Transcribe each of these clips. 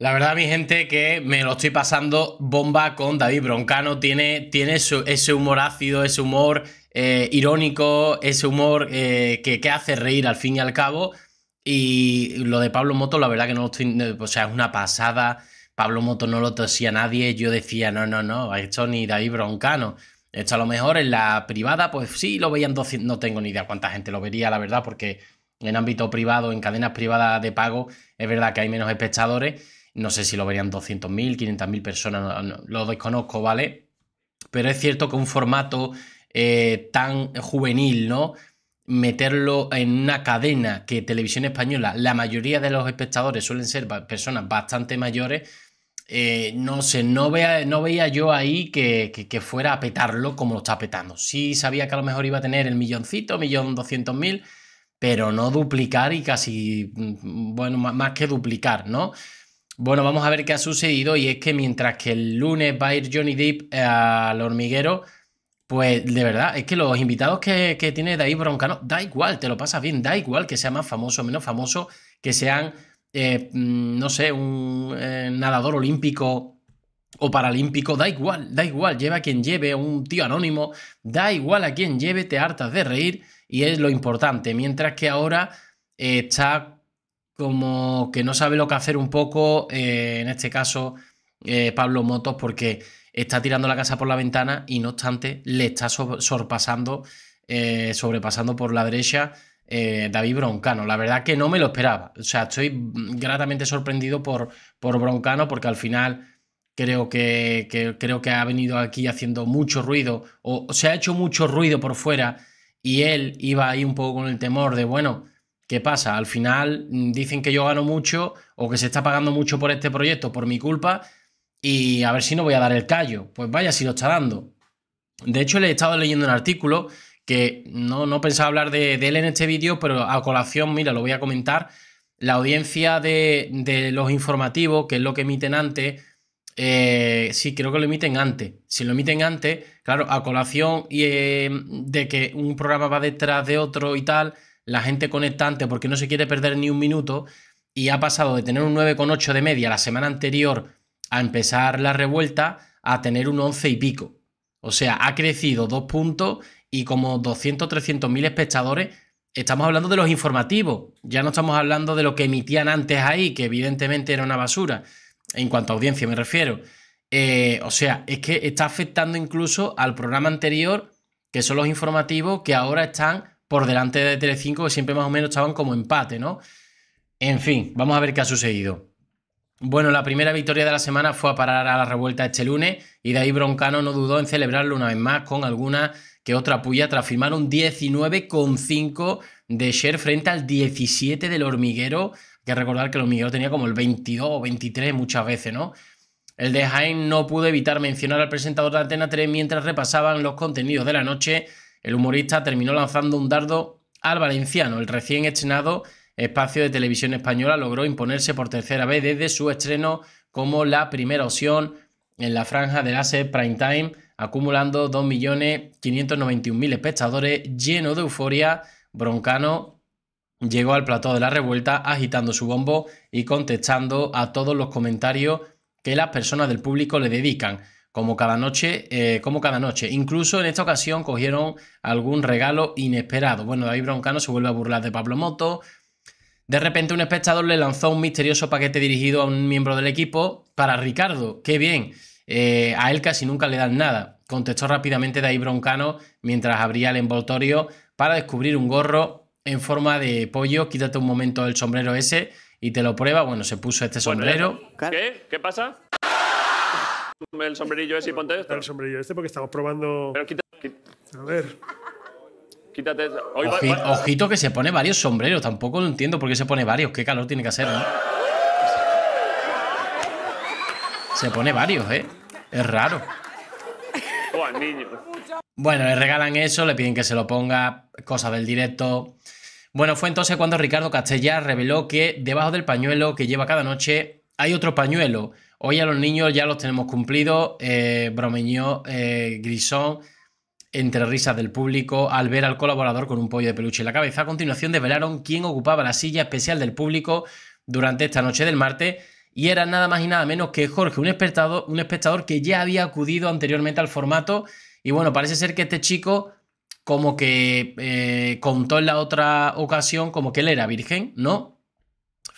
La verdad, mi gente, que me lo estoy pasando bomba con David Broncano. Tiene, tiene ese humor ácido, ese humor eh, irónico, ese humor eh, que, hace reír al fin y al cabo. Y lo de Pablo Moto, la verdad que no lo estoy. O sea, es una pasada. Pablo Moto no lo tosía nadie. Yo decía, no, no, no, esto ni David Broncano. Esto a lo mejor en la privada, pues sí, lo veían 200. No tengo ni idea cuánta gente lo vería, la verdad, porque en ámbito privado, en cadenas privadas de pago, es verdad que hay menos espectadores no sé si lo verían 200.000, 500.000 personas, lo desconozco, ¿vale? Pero es cierto que un formato eh, tan juvenil, ¿no? Meterlo en una cadena que televisión española, la mayoría de los espectadores suelen ser personas bastante mayores, eh, no sé, no, vea, no veía yo ahí que, fuera a petarlo como lo está petando. Sí sabía que a lo mejor iba a tener el milloncito, millón doscientos mil, pero no duplicar y casi, mm, mm, bueno, más que duplicar, ¿no? Bueno, vamos a ver qué ha sucedido y es que mientras que el lunes va a ir Johnny Depp eh, al hormiguero, pues de verdad, es que los invitados que, que tiene David Broncano, da igual, te lo pasas bien, da igual que sea más famoso o menos famoso, que sean, eh, mm, no sé, un eh, nadador olímpico o paralímpico, da igual, da igual, lleva a quien lleve, un tío anónimo, da igual a quien lleve, te hartas de reír y es lo importante. Mientras que ahora está como que no sabe lo que hacer un poco, eh, en este caso eh, Pablo Motos, porque está tirando la casa por la ventana y no obstante le está sorpasando, eh, sobrepasando por la derecha David Broncano. La verdad que no me lo esperaba. O sea, estoy gratamente sorprendido por, por Broncano porque al final creo que, creo que ha venido aquí haciendo mucho ruido o se ha hecho mucho ruido por fuera y él iba ahí un poco con el temor de, bueno, ¿Qué pasa? Al final mm, dicen que yo gano mucho o que se está pagando mucho por este proyecto por mi culpa y a ver si no voy a dar el callo. Pues vaya si lo está dando. De hecho, le he estado leyendo un artículo que no, no pensaba hablar de, él en este vídeo, pero a colación, mira, lo voy a comentar. La audiencia de, de los informativos, que es lo que emiten antes, eh, sí, creo que lo emiten antes. Si lo emiten antes, claro, a colación y, eh, de que un programa va detrás de otro y tal, la gente conectante porque no se quiere perder ni un minuto y ha pasado de tener un 9,8 de media la semana anterior a empezar la revuelta a tener un 11 y pico. O sea, ha crecido dos puntos y como 200, 300 mil espectadores. Estamos hablando de los informativos, ya no estamos hablando de lo que emitían antes ahí, que evidentemente era una basura, en cuanto a audiencia me refiero. Eh, o sea, es que está afectando incluso al programa anterior, que son los informativos, que ahora están por delante de Telecinco, que siempre más o menos estaban como empate, ¿no? En fin, vamos a ver qué ha sucedido. Bueno, la primera victoria de la semana fue a parar a la revuelta este lunes y de ahí Broncano no dudó en celebrarlo una vez más con alguna que otra puya tras firmar un 19,5 de Sher frente al 17 del hormiguero. que recordar que el hormiguero tenía como el 22 o 23 muchas veces, ¿no? El de Jaime no pudo evitar mencionar al presentador de Antena 3 mientras repasaban los contenidos de la noche el humorista terminó lanzando un dardo al valenciano. El recién estrenado espacio de televisión española logró imponerse por tercera vez desde su estreno como la primera opción en la franja del asset Prime Time, acumulando 2.591.000 espectadores lleno de euforia. Broncano llegó al plató de la revuelta agitando su bombo y contestando a todos los comentarios que las personas del público le dedican como cada noche, eh, como cada noche. Incluso en esta ocasión cogieron algún regalo inesperado. Bueno, David Broncano se vuelve a burlar de Pablo Moto. De repente un espectador le lanzó un misterioso paquete dirigido a un miembro del equipo para Ricardo. ¡Qué bien! Eh, a él casi nunca le dan nada. Contestó rápidamente ahí Broncano mientras abría el envoltorio para descubrir un gorro en forma de pollo. Quítate un momento el sombrero ese y te lo prueba. Bueno, se puso este sombrero. ¿eh? ¿Qué? ¿Qué pasa? el sombrerillo ese y ponte esto. El sombrillo este porque estamos probando. A ver. Quítate. ojito que se pone varios sombreros. Tampoco lo entiendo por qué se pone varios. Qué calor tiene que hacer, ¿no? Se pone varios, ¿eh? Es raro. Bueno, le regalan eso, le piden que se lo ponga, cosa del directo. Bueno, fue entonces cuando Ricardo Castellar reveló que debajo del pañuelo que lleva cada noche hay otro pañuelo Hoy a los niños ya los tenemos cumplidos. Eh, bromeñó eh, Grisón, entre risas del público, al ver al colaborador con un pollo de peluche en la cabeza. A continuación desvelaron quién ocupaba la silla especial del público durante esta noche del martes. Y era nada más y nada menos que Jorge, un espectador, un espectador que ya había acudido anteriormente al formato. Y bueno, parece ser que este chico como que eh, contó en la otra ocasión como que él era virgen, ¿no?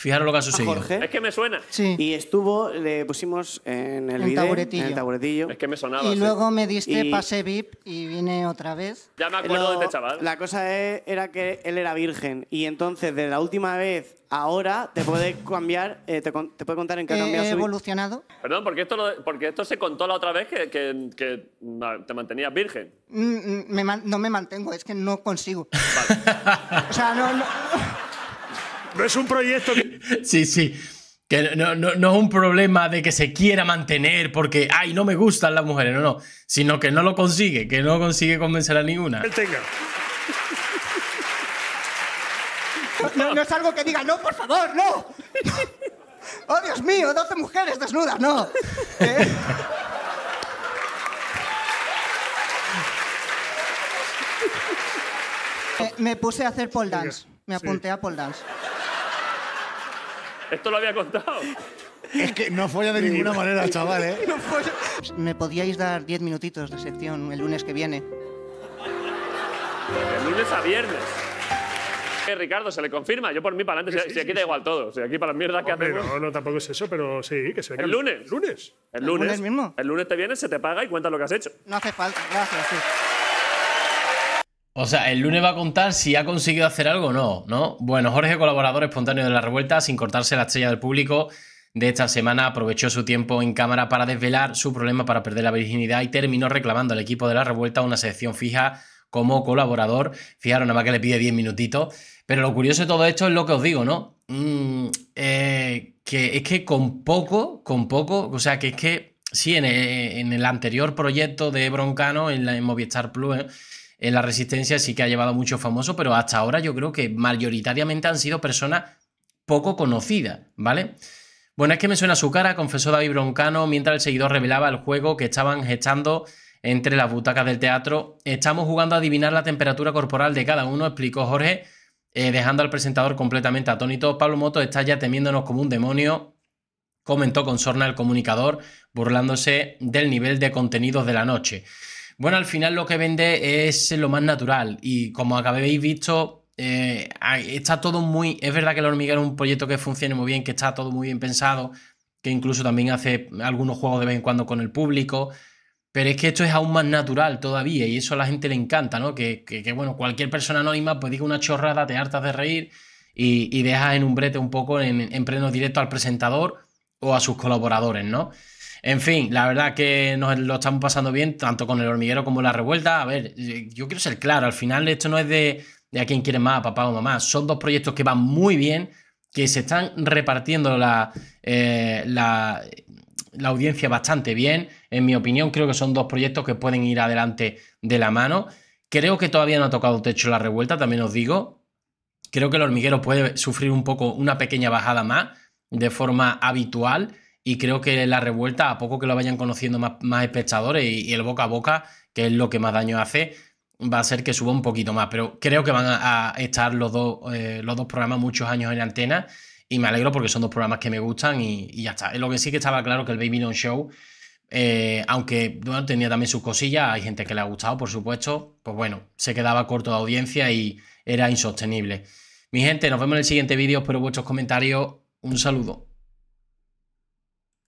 Fijaros lo que ha sucedido. Jorge? Es que me suena. Y estuvo, le pusimos en el, taburetillo. en el taburetillo. Es que me sonaba. Y luego me diste pase VIP y vine otra vez. Ya me acuerdo de este chaval. La cosa e, era que él era virgen y entonces de la última vez ahora te puede cambiar, eh, te, puede contar en qué ha cambiado su evolucionado. Perdón, porque esto, porque esto se contó la otra vez que, te mantenías virgen. Mm, mm, no me mantengo, es que no consigo. Vale. O sea, no- no es un proyecto que... Sí, sí. Que no, es un problema de que se quiera mantener porque, ay, no me gustan las mujeres, no, no. Sino que no lo consigue, que no consigue convencer a ninguna. No, es algo que diga, no, por favor, no. Oh, Dios mío, 12 mujeres desnudas, no. Eh. me puse a hacer pole dance. Me apunté a pole dance. Esto lo había contado. Es que no folla de ninguna manera, chaval, ¿eh? No folla. ¿Me podíais dar diez minutitos de sección el lunes que viene? El lunes a viernes. que eh, Ricardo, se le confirma. Yo por mí para adelante, si, aquí da igual todo. aquí para las que hacemos. No, no, tampoco es eso, pero sí, que se ve. El lunes. El lunes. El lunes. mismo. El lunes te viene, se te paga y cuenta lo que has hecho. No hace falta, gracias, o sea, el lunes va a contar si ha conseguido hacer algo o no, ¿no? Bueno, Jorge, colaborador espontáneo de la revuelta, sin cortarse la estrella del público de esta semana, aprovechó su tiempo en cámara para desvelar su problema para perder la virginidad y terminó reclamando al equipo de la revuelta una sección fija como colaborador. Fijaros, nada más que le pide 10 minutitos. Pero lo curioso de todo esto es lo que os digo, ¿no? Mm, eh, que es que con poco, con poco, o sea, que es que sí, en el, anterior proyecto de Broncano, en, Movistar Plus, ¿eh? en la Resistencia sí que ha llevado mucho famoso, pero hasta ahora yo creo que mayoritariamente han sido personas poco conocidas, ¿vale? Bueno, es que me suena su cara, confesó David Broncano, mientras el seguidor revelaba el juego que estaban gestando entre las butacas del teatro. Estamos jugando a adivinar la temperatura corporal de cada uno, explicó Jorge, eh, dejando al presentador completamente atónito. Pablo Moto está ya temiéndonos como un demonio, comentó con sorna el comunicador, burlándose del nivel de contenidos de la noche. Bueno, al final lo que vende es lo más natural y como acabéis visto, eh, está todo muy... Es verdad que la hormiga es un proyecto que funciona muy bien, que está todo muy bien pensado, que incluso también hace algunos juegos de vez en cuando con el público, pero es que esto es aún más natural todavía y eso a la gente le encanta, ¿no? Que, bueno, cualquier persona anónima pues diga una chorrada, te hartas de reír y, dejas en un brete un poco en, en pleno directo al presentador o a sus colaboradores, ¿no? En fin, la verdad que nos lo estamos pasando bien, tanto con el hormiguero como la revuelta. A ver, yo quiero ser claro, al final esto no es de, a quién quiere más, a papá o mamá. Son dos proyectos que van muy bien, que se están repartiendo eh, la, la audiencia bastante bien. En mi opinión, creo que son dos proyectos que pueden ir adelante de la mano. Creo que todavía no ha tocado techo la revuelta, también os digo. Creo que el hormiguero puede sufrir un poco una pequeña bajada más de forma habitual, y creo que la revuelta, a poco que lo vayan conociendo más, espectadores y, el boca a boca, que es lo que más daño hace, va a ser que suba un poquito más. Pero creo que van a, estar los dos, eh, los dos programas muchos años en la antena y me alegro porque son dos programas que me gustan y, ya está. Lo que sí que estaba claro que el Baby Non Show, eh, aunque bueno, tenía también sus cosillas, hay gente que le ha gustado, por supuesto, pues bueno, se quedaba corto de audiencia y era insostenible. Mi gente, nos vemos en el siguiente vídeo, espero vuestros comentarios. Un saludo.